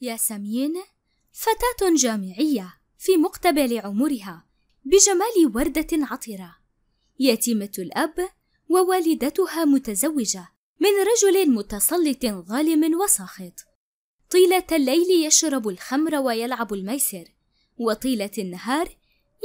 ياسمين فتاة جامعية في مقتبل عمرها بجمال وردة عطرة يتيمة الأب ووالدتها متزوجة من رجل متسلط ظالم وساخط طيلة الليل يشرب الخمر ويلعب الميسر وطيلة النهار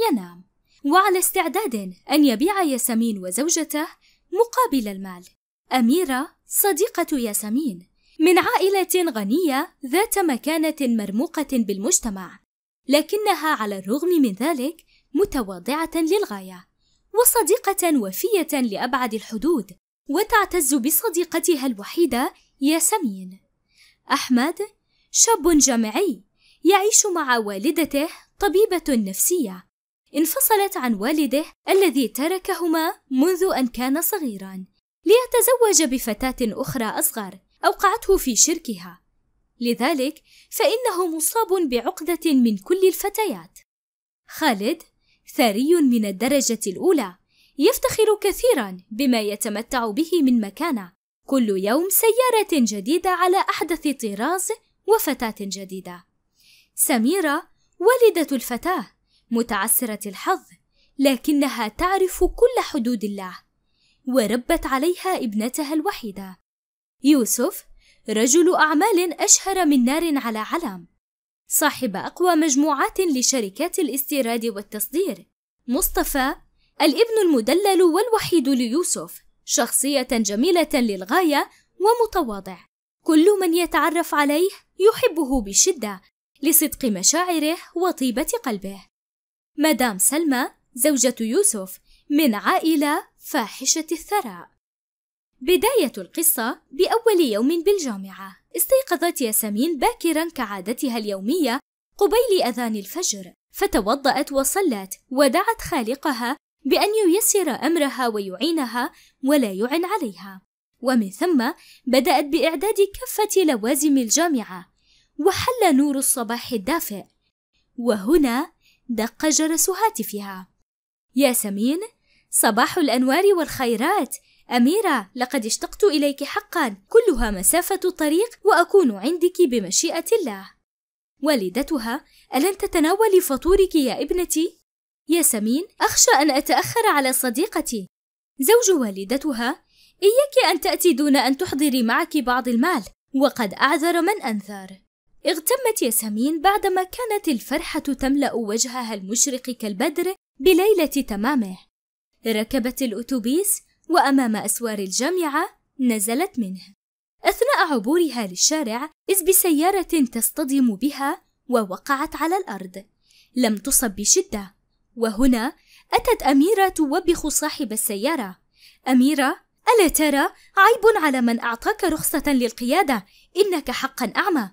ينام وعلى استعداد أن يبيع ياسمين وزوجته مقابل المال أميرة صديقة ياسمين من عائلة غنية ذات مكانة مرموقة بالمجتمع، لكنها على الرغم من ذلك متواضعة للغاية، وصديقة وفية لأبعد الحدود، وتعتز بصديقتها الوحيدة ياسمين. أحمد شاب جامعي يعيش مع والدته طبيبة نفسية، انفصلت عن والده الذي تركهما منذ أن كان صغيرا، ليتزوج بفتاة أخرى أصغر أوقعته في شركها لذلك فإنه مصاب بعقدة من كل الفتيات خالد ثري من الدرجة الأولى يفتخر كثيرا بما يتمتع به من مكانه كل يوم سيارة جديدة على أحدث طراز وفتاة جديدة سميرة والدة الفتاة متعسرة الحظ لكنها تعرف كل حدود الله وربت عليها ابنتها الوحيده يوسف رجل أعمال أشهر من نار على علم صاحب أقوى مجموعات لشركات الاستيراد والتصدير مصطفى الابن المدلل والوحيد ليوسف شخصية جميلة للغاية ومتواضع كل من يتعرف عليه يحبه بشدة لصدق مشاعره وطيبة قلبه مدام سلمى زوجة يوسف من عائلة فاحشة الثراء بداية القصة بأول يوم بالجامعة استيقظت ياسمين باكرا كعادتها اليومية قبيل أذان الفجر فتوضأت وصلت ودعت خالقها بأن ييسر أمرها ويعينها ولا يعن عليها ومن ثم بدأت بإعداد كافة لوازم الجامعة وحل نور الصباح الدافئ وهنا دق جرس هاتفها ياسمين صباح الأنوار والخيرات أميرة لقد اشتقت إليك حقا كلها مسافة الطريق وأكون عندك بمشيئة الله والدتها ألن تتناولي فطورك يا ابنتي؟ يا سمين أخشى أن أتأخر على صديقتي زوج والدتها إياك أن تأتي دون أن تحضري معك بعض المال وقد أعذر من أنذر اغتمت ياسمين بعدما كانت الفرحة تملأ وجهها المشرق كالبدر بليلة تمامه ركبت الأتوبيس وأمام أسوار الجامعة نزلت منه أثناء عبورها للشارع إذ بسيارة تصطدم بها ووقعت على الأرض لم تصب بشدة وهنا أتت أميرة توبخ صاحب السيارة أميرة ألا ترى عيب على من أعطاك رخصة للقيادة إنك حقا أعمى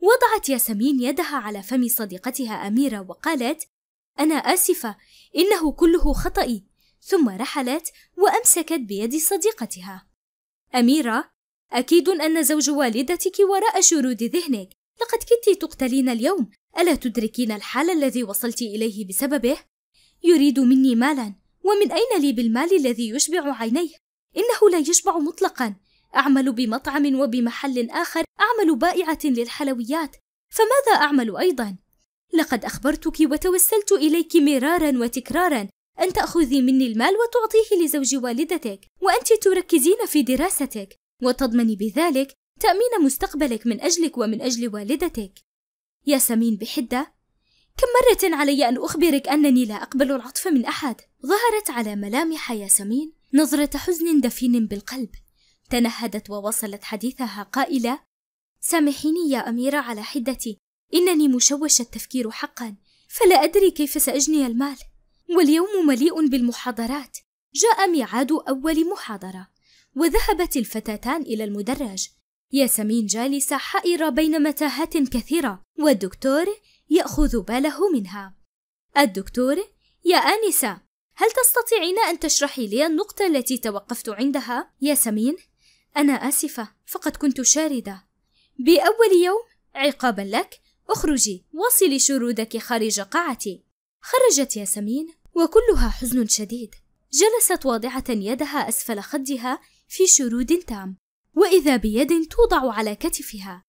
وضعت ياسمين يدها على فم صديقتها أميرة وقالت أنا آسفة إنه كله خطأي ثم رحلت وأمسكت بيد صديقتها أميرة أكيد أن زوج والدتك وراء شرود ذهنك لقد كنت تقتلين اليوم ألا تدركين الحال الذي وصلت إليه بسببه؟ يريد مني مالا ومن أين لي بالمال الذي يشبع عينيه؟ إنه لا يشبع مطلقا أعمل بمطعم وبمحل آخر أعمل بائعة للحلويات فماذا أعمل أيضا؟ لقد أخبرتك وتوسلت إليك مرارا وتكرارا أن تأخذي مني المال وتعطيه لزوج والدتك وأنت تركزين في دراستك وتضمني بذلك تأمين مستقبلك من أجلك ومن أجل والدتك يا سمين بحدة كم مرة علي أن أخبرك أنني لا أقبل العطف من أحد ظهرت على ملامح يا سمين نظرة حزن دفين بالقلب تنهدت وواصلت حديثها قائلة سامحيني يا أميرة على حدتي إنني مشوش التفكير حقا فلا أدري كيف سأجني المال واليوم مليء بالمحاضرات جاء ميعاد أول محاضرة وذهبت الفتاتان إلى المدرج ياسمين جالسة حائرة بين متاهات كثيرة والدكتور يأخذ باله منها الدكتور يا آنسة هل تستطيعين أن تشرحي لي النقطة التي توقفت عندها؟ ياسمين أنا آسفة فقد كنت شاردة بأول يوم عقابا لك اخرجي وصلي شرودك خارج قاعتي خرجت ياسمين وكلها حزن شديد جلست واضعة يدها أسفل خدها في شرود تام وإذا بيد توضع على كتفها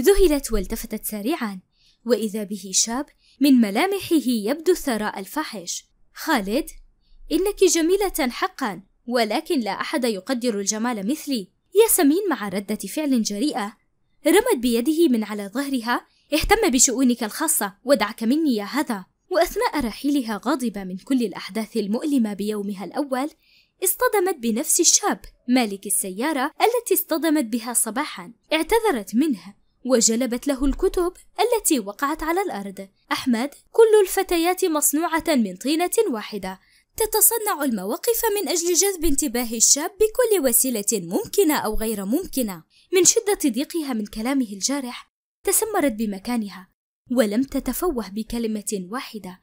ذهلت والتفتت سريعا وإذا به شاب من ملامحه يبدو الثراء الفاحش خالد إنك جميلة حقا ولكن لا أحد يقدر الجمال مثلي ياسمين مع ردة فعل جريئة رمت بيده من على ظهرها اهتم بشؤونك الخاصة ودعك مني يا هذا وأثناء رحيلها غاضبة من كل الأحداث المؤلمة بيومها الأول اصطدمت بنفس الشاب مالك السيارة التي اصطدمت بها صباحا اعتذرت منها وجلبت له الكتب التي وقعت على الأرض أحمد كل الفتيات مصنوعة من طينة واحدة تتصنع المواقف من أجل جذب انتباه الشاب بكل وسيلة ممكنة أو غير ممكنة من شدة ضيقها من كلامه الجارح تسمرت بمكانها ولم تتفوه بكلمة واحدة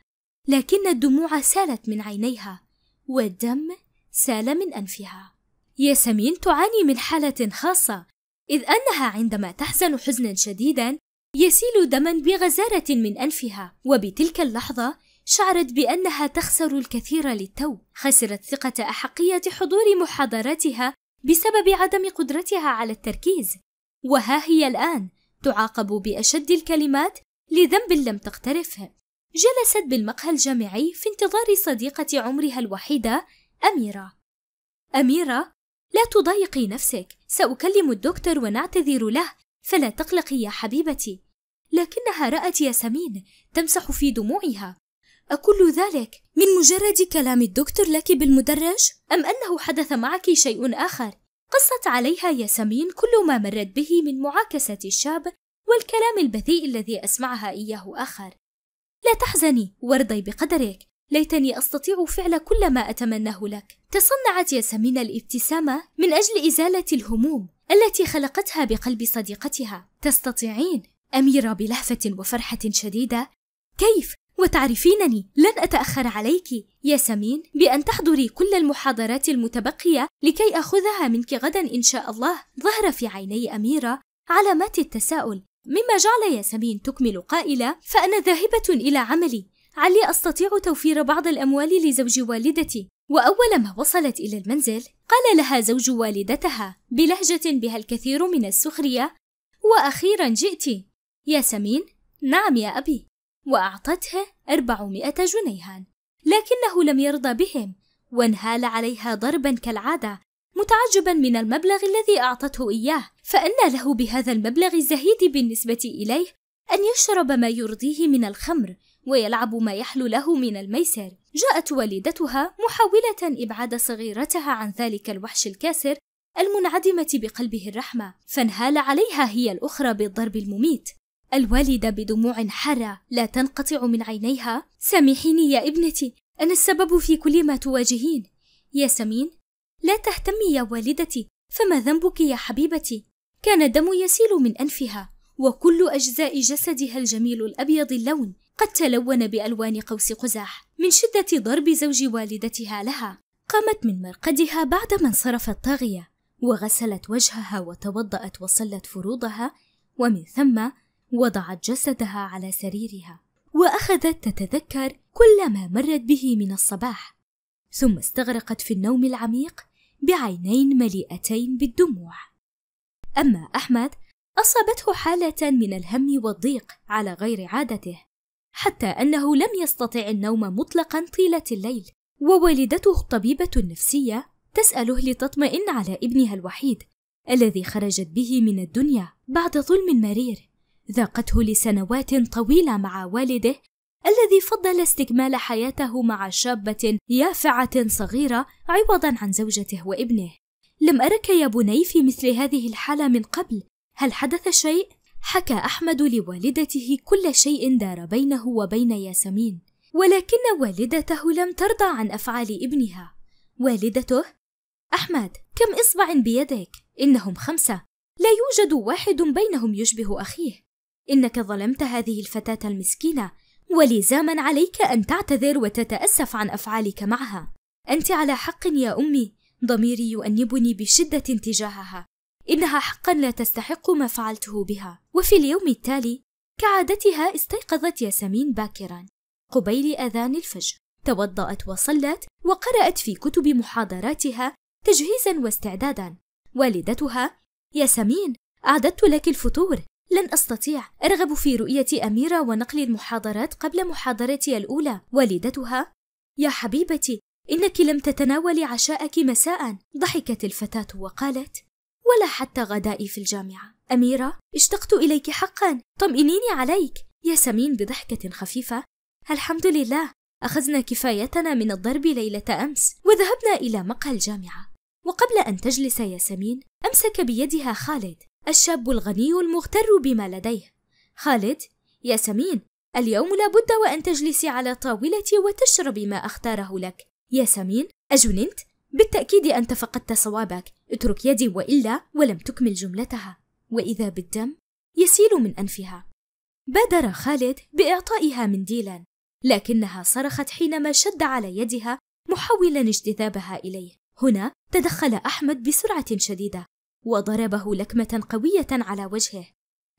لكن الدموع سالت من عينيها والدم سال من أنفها ياسمين تعاني من حالة خاصة إذ أنها عندما تحزن حزنا شديدا يسيل دما بغزارة من أنفها وبتلك اللحظة شعرت بأنها تخسر الكثير للتو خسرت ثقة أحقية حضور محاضراتها بسبب عدم قدرتها على التركيز وها هي الآن تعاقب بأشد الكلمات لذنب لم تقترفه جلست بالمقهى الجامعي في انتظار صديقة عمرها الوحيدة أميرة أميرة لا تضايقي نفسك سأكلم الدكتور ونعتذر له فلا تقلقي يا حبيبتي لكنها رأت ياسمين تمسح في دموعها أكل ذلك من مجرد كلام الدكتور لك بالمدرج أم أنه حدث معك شيء آخر؟ قصت عليها ياسمين كل ما مرت به من معاكسة الشاب والكلام البذيء الذي أسمعها إياه آخر لا تحزني وارضي بقدرك ليتني أستطيع فعل كل ما أتمناه لك تصنعت ياسمين الابتسامة من أجل إزالة الهموم التي خلقتها بقلب صديقتها تستطيعين أميرة بلهفة وفرحة شديدة كيف وتعرفينني لن أتأخر عليك ياسمين بأن تحضري كل المحاضرات المتبقية لكي أخذها منك غدا إن شاء الله ظهر في عيني أميرة علامات التساؤل مما جعل ياسمين تكمل قائلة فأنا ذاهبة إلى عملي علي أستطيع توفير بعض الأموال لزوج والدتي وأول ما وصلت إلى المنزل قال لها زوج والدتها بلهجة بها الكثير من السخرية وأخيرا جئت ياسمين نعم يا أبي وأعطته أربعمائة جنيها لكنه لم يرضى بهم وانهال عليها ضربا كالعادة متعجبا من المبلغ الذي أعطته إياه فأنى له بهذا المبلغ الزهيد بالنسبة إليه أن يشرب ما يرضيه من الخمر ويلعب ما يحلو له من الميسر جاءت والدتها محاولة إبعاد صغيرتها عن ذلك الوحش الكاسر المنعدمة بقلبه الرحمة فانهال عليها هي الأخرى بالضرب المميت الوالدة بدموع حارة لا تنقطع من عينيها سامحيني يا ابنتي أنا السبب في كل ما تواجهين يا سمين لا تهتمي يا والدتي فما ذنبك يا حبيبتي كان الدم يسيل من انفها وكل اجزاء جسدها الجميل الابيض اللون قد تلون بالوان قوس قزح من شده ضرب زوج والدتها لها قامت من مرقدها بعدما انصرف الطاغيه وغسلت وجهها وتوضات وصلت فروضها ومن ثم وضعت جسدها على سريرها واخذت تتذكر كل ما مرت به من الصباح ثم استغرقت في النوم العميق بعينين مليئتين بالدموع اما احمد اصابته حاله من الهم والضيق على غير عادته حتى انه لم يستطع النوم مطلقا طيله الليل ووالدته الطبيبه النفسيه تساله لتطمئن على ابنها الوحيد الذي خرجت به من الدنيا بعد ظلم مرير ذاقته لسنوات طويله مع والده الذي فضل استكمال حياته مع شابة يافعة صغيرة عوضا عن زوجته وابنه لم أرك يا بني في مثل هذه الحالة من قبل هل حدث شيء؟ حكى أحمد لوالدته كل شيء دار بينه وبين ياسمين ولكن والدته لم ترضى عن أفعال ابنها والدته أحمد كم إصبع بيدك؟ إنهم خمسة لا يوجد واحد بينهم يشبه أخيه إنك ظلمت هذه الفتاة المسكينة ولزاما عليك أن تعتذر وتتأسف عن أفعالك معها أنت على حق يا أمي ضميري يؤنبني بشدة تجاهها إنها حقا لا تستحق ما فعلته بها وفي اليوم التالي كعادتها استيقظت ياسمين باكرا قبيل أذان الفجر توضأت وصلت وقرأت في كتب محاضراتها تجهيزا واستعدادا والدتها ياسمين أعددت لك الفطور لن أستطيع أرغب في رؤية أميرة ونقل المحاضرات قبل محاضرتي الأولى والدتها يا حبيبتي إنك لم تتناولي عشاءك مساء ضحكت الفتاة وقالت ولا حتى غدائي في الجامعة أميرة اشتقت إليك حقا طمئنيني عليك ياسمين بضحكة خفيفة الحمد لله أخذنا كفايتنا من الضرب ليلة أمس وذهبنا إلى مقهى الجامعة وقبل أن تجلس ياسمين أمسك بيدها خالد الشاب الغني المغتر بما لديه خالد ياسمين اليوم لابد وأن تجلسي على طاولتي وتشربي ما أختاره لك ياسمين أجننت؟ بالتأكيد أنت فقدت صوابك اترك يدي وإلا ولم تكمل جملتها وإذا بالدم يسيل من أنفها بادر خالد بإعطائها منديلا لكنها صرخت حينما شد على يدها محولا اجتذابها إليه هنا تدخل أحمد بسرعة شديدة وضربه لكمة قوية على وجهه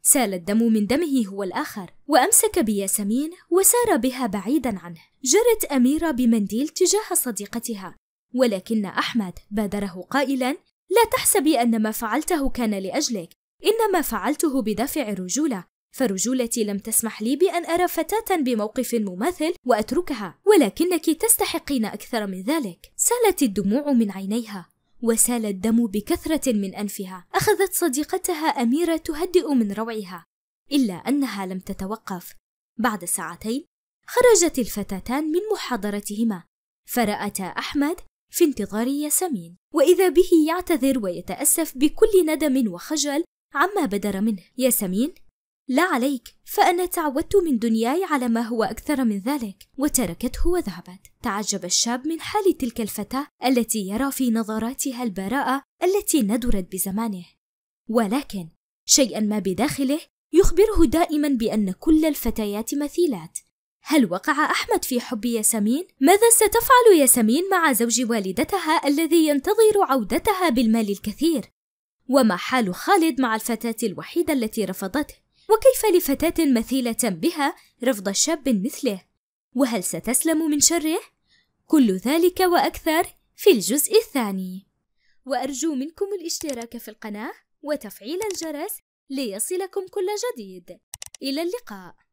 سال الدم من دمه هو الآخر وأمسك بياسمين وسار بها بعيدا عنه جرت أميرة بمنديل تجاه صديقتها ولكن أحمد بادره قائلا لا تحسبي أن ما فعلته كان لأجلك إنما فعلته بدافع الرجولة فرجولتي لم تسمح لي بأن أرى فتاة بموقف مماثل وأتركها ولكنك تستحقين أكثر من ذلك سالت الدموع من عينيها وسال الدم بكثرة من أنفها أخذت صديقتها أميرة تهدئ من روعها إلا أنها لم تتوقف بعد ساعتين خرجت الفتاتان من محاضرتهما فرأتا أحمد في انتظار ياسمين وإذا به يعتذر ويتأسف بكل ندم وخجل عما بدر منه ياسمين لا عليك فأنا تعودت من دنياي على ما هو أكثر من ذلك وتركته وذهبت تعجب الشاب من حال تلك الفتاة التي يرى في نظراتها البراءة التي ندرت بزمانه ولكن شيئا ما بداخله يخبره دائما بأن كل الفتيات مثيلات هل وقع أحمد في حب ياسمين؟ ماذا ستفعل ياسمين مع زوج والدتها الذي ينتظر عودتها بالمال الكثير؟ وما حال خالد مع الفتاة الوحيدة التي رفضته؟ وكيف لفتاة مثيلة بها رفض شاب مثله؟ وهل ستسلم من شره؟ كل ذلك وأكثر في الجزء الثاني وأرجو منكم الاشتراك في القناة وتفعيل الجرس ليصلكم كل جديد إلى اللقاء